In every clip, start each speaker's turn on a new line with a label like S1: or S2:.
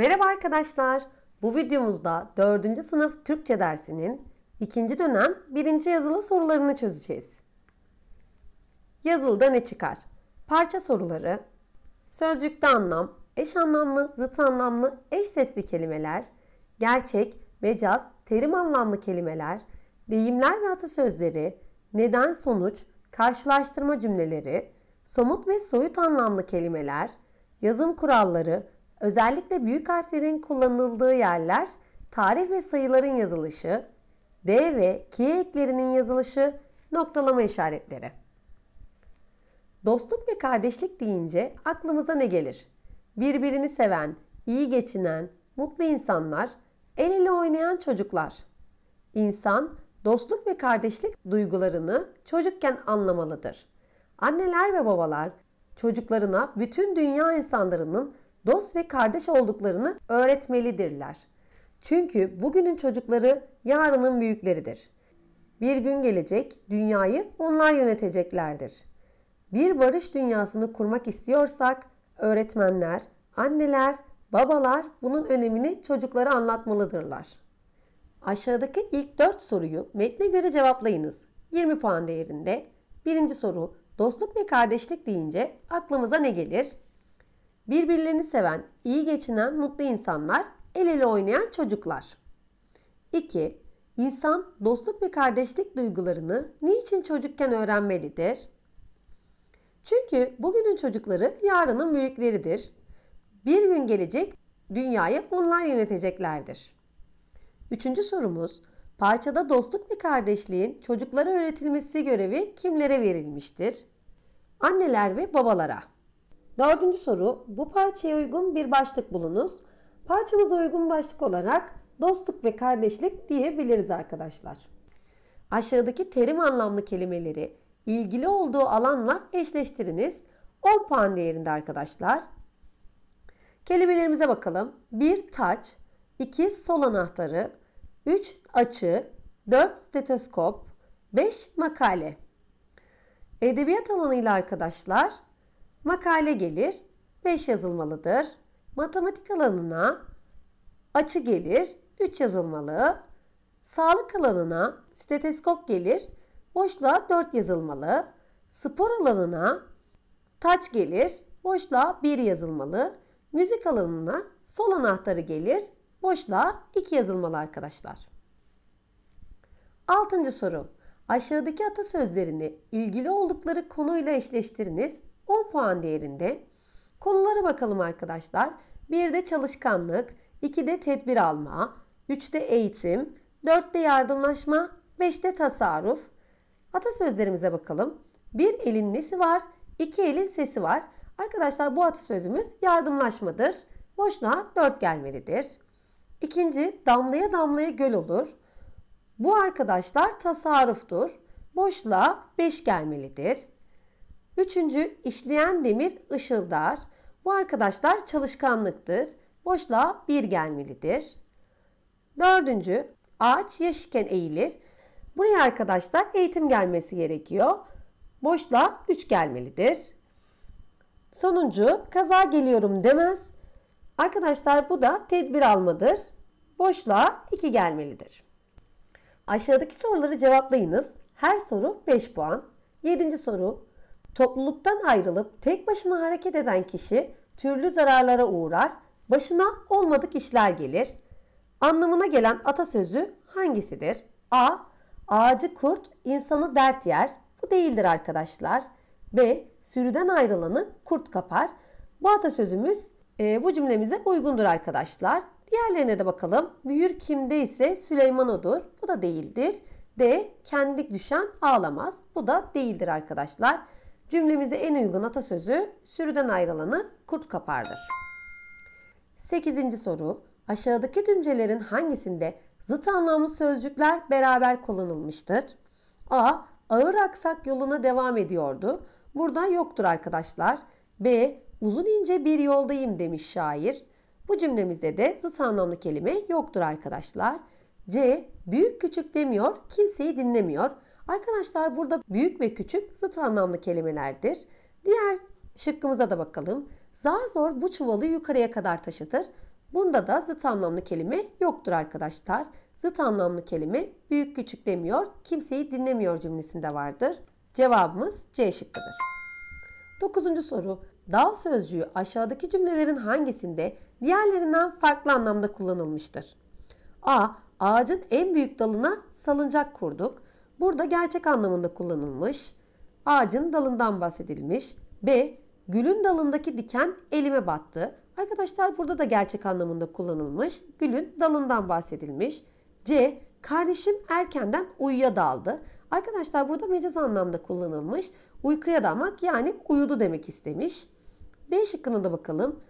S1: Merhaba arkadaşlar. Bu videomuzda 4. sınıf Türkçe dersinin 2. dönem 1. yazılı sorularını çözeceğiz. Yazılıda ne çıkar? Parça soruları, sözcükte anlam, eş anlamlı, zıt anlamlı, eş sesli kelimeler, gerçek, mecaz, terim anlamlı kelimeler, deyimler ve atasözleri, neden sonuç, karşılaştırma cümleleri, somut ve soyut anlamlı kelimeler, yazım kuralları, Özellikle büyük harflerin kullanıldığı yerler tarih ve sayıların yazılışı, D ve K eklerinin yazılışı, noktalama işaretleri. Dostluk ve kardeşlik deyince aklımıza ne gelir? Birbirini seven, iyi geçinen, mutlu insanlar, el ele oynayan çocuklar. İnsan dostluk ve kardeşlik duygularını çocukken anlamalıdır. Anneler ve babalar çocuklarına bütün dünya insanlarının dost ve kardeş olduklarını öğretmelidirler. Çünkü bugünün çocukları yarının büyükleridir. Bir gün gelecek, dünyayı onlar yöneteceklerdir. Bir barış dünyasını kurmak istiyorsak öğretmenler, anneler, babalar bunun önemini çocuklara anlatmalıdırlar. Aşağıdaki ilk 4 soruyu metne göre cevaplayınız. 20 puan değerinde. Birinci soru, dostluk ve kardeşlik deyince aklımıza ne gelir? Birbirlerini seven, iyi geçinen, mutlu insanlar, el ele oynayan çocuklar. 2. İnsan dostluk ve kardeşlik duygularını niçin çocukken öğrenmelidir? Çünkü bugünün çocukları yarının büyükleridir. Bir gün gelecek dünyayı onlar yöneteceklerdir. Üçüncü sorumuz, parçada dostluk ve kardeşliğin çocuklara öğretilmesi görevi kimlere verilmiştir? Anneler ve babalara. Dördüncü soru. Bu parçaya uygun bir başlık bulunuz. Parçamıza uygun başlık olarak dostluk ve kardeşlik diyebiliriz arkadaşlar. Aşağıdaki terim anlamlı kelimeleri ilgili olduğu alanla eşleştiriniz. 10 puan değerinde arkadaşlar. Kelimelerimize bakalım. 1 taç, 2 sol anahtarı, 3 açı, 4 stetoskop, 5 makale. Edebiyat alanıyla arkadaşlar makale gelir, 5 yazılmalıdır. Matematik alanına açı gelir, 3 yazılmalı. Sağlık alanına steteskop gelir, boşluğa 4 yazılmalı. Spor alanına taç gelir, boşluğa 1 yazılmalı. Müzik alanına sol anahtarı gelir, boşluğa 2 yazılmalı arkadaşlar. 6. soru. Aşağıdaki atasözlerini ilgili oldukları konuyla eşleştiriniz 10 puan değerinde. Konulara bakalım arkadaşlar. 1'de çalışkanlık, 2'de tedbir alma, 3'te eğitim, 4'te yardımlaşma, 5'te tasarruf. Atasözlerimize bakalım. Bir elin nesi var, İki elin sesi var. Arkadaşlar bu atasözümüz yardımlaşmadır. Boşluğa 4 gelmelidir. İkinci damlaya damlaya göl olur. Bu arkadaşlar tasarruftur. Boşluğa 5 gelmelidir. Üçüncü işleyen demir ışıldar. Bu arkadaşlar çalışkanlıktır. Boşluğa bir gelmelidir. Dördüncü ağaç yaşken eğilir. Buraya arkadaşlar eğitim gelmesi gerekiyor. Boşluğa 3 gelmelidir. Sonuncu kaza geliyorum demez. Arkadaşlar bu da tedbir almadır. Boşluğa 2 gelmelidir. Aşağıdaki soruları cevaplayınız. Her soru 5 puan. Yedinci soru Topluluktan ayrılıp tek başına hareket eden kişi türlü zararlara uğrar, başına olmadık işler gelir. Anlamına gelen atasözü hangisidir? A. Ağacı kurt, insanı dert yer. Bu değildir arkadaşlar. B. Sürüden ayrılanı kurt kapar. Bu atasözümüz e, bu cümlemize uygundur arkadaşlar. Diğerlerine de bakalım. Büyür kimde ise Süleyman odur. Bu da değildir. D. Kendik düşen ağlamaz. Bu da değildir arkadaşlar. Cümlemize en uygun atasözü sürüden ayrılanı kurt kapardır. 8. soru. Aşağıdaki tümcelerin hangisinde zıt anlamlı sözcükler beraber kullanılmıştır? A. Ağır aksak yoluna devam ediyordu. Burada yoktur arkadaşlar. B. Uzun ince bir yoldayım demiş şair. Bu cümlemizde de zıt anlamlı kelime yoktur arkadaşlar. C. Büyük küçük demiyor, kimseyi dinlemiyor. Arkadaşlar burada büyük ve küçük zıt anlamlı kelimelerdir. Diğer şıkkımıza da bakalım. Zar zor bu çuvalı yukarıya kadar taşıtır. Bunda da zıt anlamlı kelime yoktur arkadaşlar. Zıt anlamlı kelime büyük küçük demiyor, kimseyi dinlemiyor cümlesinde vardır. Cevabımız C şıkkıdır. 9. soru. Dal sözcüğü aşağıdaki cümlelerin hangisinde diğerlerinden farklı anlamda kullanılmıştır? A. Ağacın en büyük dalına salıncak kurduk. Burada gerçek anlamında kullanılmış. Ağacın dalından bahsedilmiş. B. Gülün dalındaki diken elime battı. Arkadaşlar burada da gerçek anlamında kullanılmış. Gülün dalından bahsedilmiş. C. Kardeşim erkenden uyuya daldı. Arkadaşlar burada mecaz anlamda kullanılmış. Uykuya dalmak yani uyudu demek istemiş. D şıkkına da bakalım.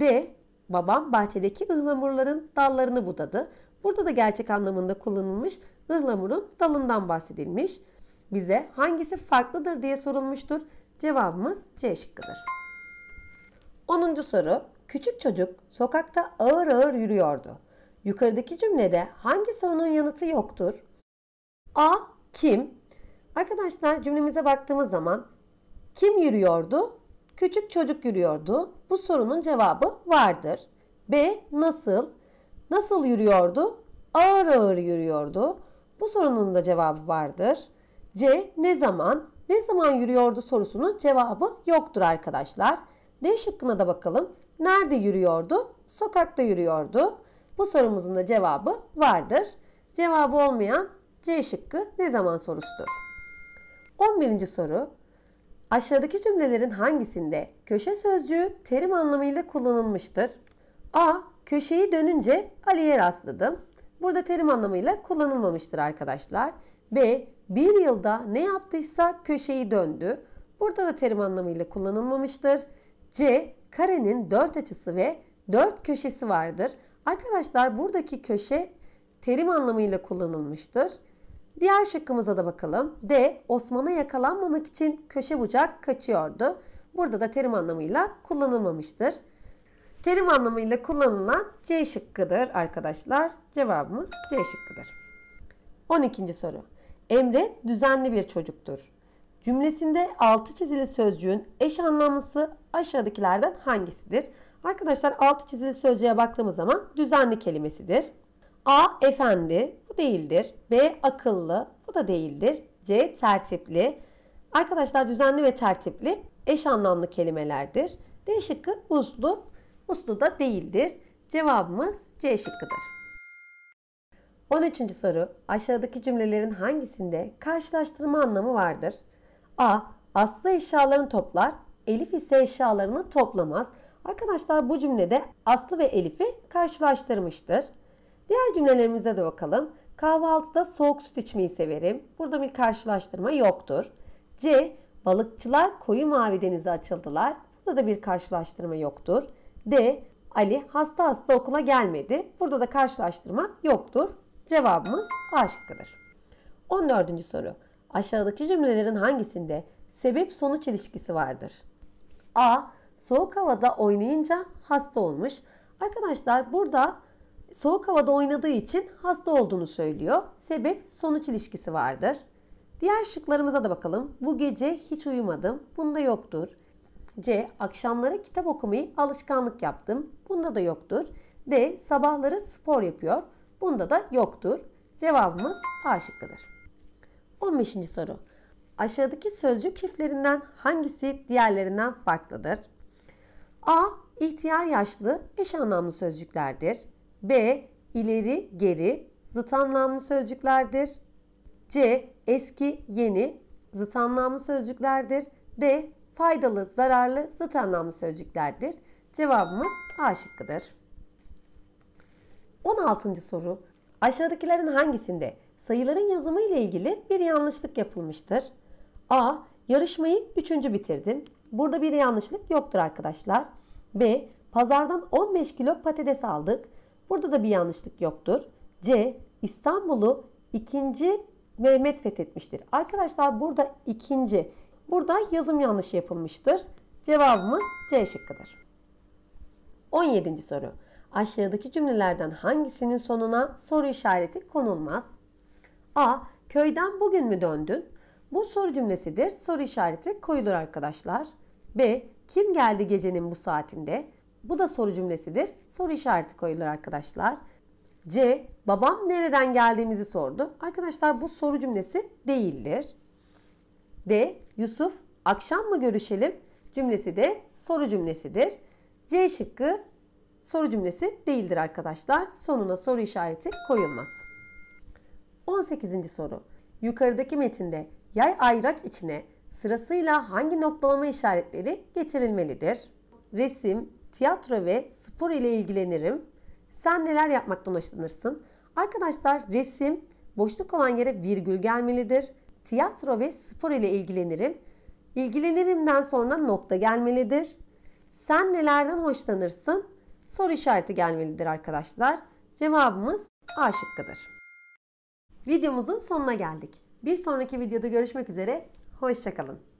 S1: D. Babam bahçedeki ıhlamurların dallarını budadı. Burada da gerçek anlamında kullanılmış ıhlamurun dalından bahsedilmiş. Bize hangisi farklıdır diye sorulmuştur. Cevabımız C şıkkıdır. 10. soru. Küçük çocuk sokakta ağır ağır yürüyordu. Yukarıdaki cümlede hangi sorunun yanıtı yoktur? A. Kim? Arkadaşlar cümlemize baktığımız zaman kim yürüyordu? Küçük çocuk yürüyordu. Bu sorunun cevabı vardır. B. Nasıl? Nasıl yürüyordu? Ağır ağır yürüyordu. Bu sorunun da cevabı vardır. C. Ne zaman? Ne zaman yürüyordu sorusunun cevabı yoktur arkadaşlar. D şıkkına da bakalım. Nerede yürüyordu? Sokakta yürüyordu. Bu sorumuzun da cevabı vardır. Cevabı olmayan C şıkkı ne zaman sorusudur. 11. soru. Aşağıdaki cümlelerin hangisinde köşe sözcüğü terim anlamıyla kullanılmıştır? A. Köşeyi dönünce Ali'ye rastladım. Burada terim anlamıyla kullanılmamıştır arkadaşlar. B. Bir yılda ne yaptıysa köşeyi döndü. Burada da terim anlamıyla kullanılmamıştır. C. Karenin dört açısı ve dört köşesi vardır. Arkadaşlar buradaki köşe terim anlamıyla kullanılmıştır. Diğer şıkkımıza da bakalım. D. Osman'a yakalanmamak için köşe bucak kaçıyordu. Burada da terim anlamıyla kullanılmamıştır. Terim anlamıyla kullanılan C şıkkıdır arkadaşlar. Cevabımız C şıkkıdır. 12. soru. Emre düzenli bir çocuktur. Cümlesinde altı çizili sözcüğün eş anlamlısı aşağıdakilerden hangisidir? Arkadaşlar altı çizili sözcüğe baktığımız zaman düzenli kelimesidir. A efendi bu değildir. B akıllı bu da değildir. C tertipli. Arkadaşlar düzenli ve tertipli eş anlamlı kelimelerdir. D şıkkı uslu uslu da değildir. Cevabımız C şıkkıdır. 13. soru. Aşağıdaki cümlelerin hangisinde karşılaştırma anlamı vardır? A. Aslı eşyalarını toplar, Elif ise eşyalarını toplamaz. Arkadaşlar bu cümlede Aslı ve Elif'i karşılaştırmıştır. Diğer cümlelerimize de bakalım. Kahvaltıda soğuk süt içmeyi severim. Burada bir karşılaştırma yoktur. C. Balıkçılar koyu mavi denize açıldılar. Burada da bir karşılaştırma yoktur. D. Ali hasta hasta okula gelmedi. Burada da karşılaştırma yoktur. Cevabımız A şıkkıdır. 14. soru. Aşağıdaki cümlelerin hangisinde sebep sonuç ilişkisi vardır? A. Soğuk havada oynayınca hasta olmuş. Arkadaşlar burada soğuk havada oynadığı için hasta olduğunu söylüyor. Sebep sonuç ilişkisi vardır. Diğer şıklarımıza da bakalım. Bu gece hiç uyumadım. Bunda yoktur. C. akşamlara kitap okumayı alışkanlık yaptım. Bunda da yoktur. D. Sabahları spor yapıyor. Bunda da yoktur. Cevabımız A şıkkıdır. 15. soru. Aşağıdaki sözcük çiftlerinden hangisi diğerlerinden farklıdır? A. İhtiyar yaşlı eş anlamlı sözcüklerdir. B. İleri geri zıt anlamlı sözcüklerdir. C. Eski yeni zıt anlamlı sözcüklerdir. D faydalı, zararlı, zıt anlamlı sözcüklerdir. Cevabımız A şıkkıdır. 16. soru. Aşağıdakilerin hangisinde sayıların yazımı ile ilgili bir yanlışlık yapılmıştır? A. Yarışmayı 3. bitirdim. Burada bir yanlışlık yoktur arkadaşlar. B. Pazardan 15 kilo patates aldık. Burada da bir yanlışlık yoktur. C. İstanbul'u 2. Mehmet fethetmiştir. Arkadaşlar burada 2. Burada yazım yanlış yapılmıştır. Cevabımız C şıkkıdır. 17. soru. Aşağıdaki cümlelerden hangisinin sonuna soru işareti konulmaz? A. Köyden bugün mü döndün? Bu soru cümlesidir. Soru işareti koyulur arkadaşlar. B. Kim geldi gecenin bu saatinde? Bu da soru cümlesidir. Soru işareti koyulur arkadaşlar. C. Babam nereden geldiğimizi sordu. Arkadaşlar bu soru cümlesi değildir. D. Yusuf akşam mı görüşelim cümlesi de soru cümlesidir. C şıkkı soru cümlesi değildir arkadaşlar. Sonuna soru işareti koyulmaz. 18. soru. Yukarıdaki metinde yay ayraç içine sırasıyla hangi noktalama işaretleri getirilmelidir? Resim, tiyatro ve spor ile ilgilenirim. Sen neler yapmaktan hoşlanırsın? Arkadaşlar resim boşluk olan yere virgül gelmelidir tiyatro ve spor ile ilgilenirim. İlgilenirimden sonra nokta gelmelidir. Sen nelerden hoşlanırsın? Soru işareti gelmelidir arkadaşlar. Cevabımız A şıkkıdır. Videomuzun sonuna geldik. Bir sonraki videoda görüşmek üzere. Hoşçakalın.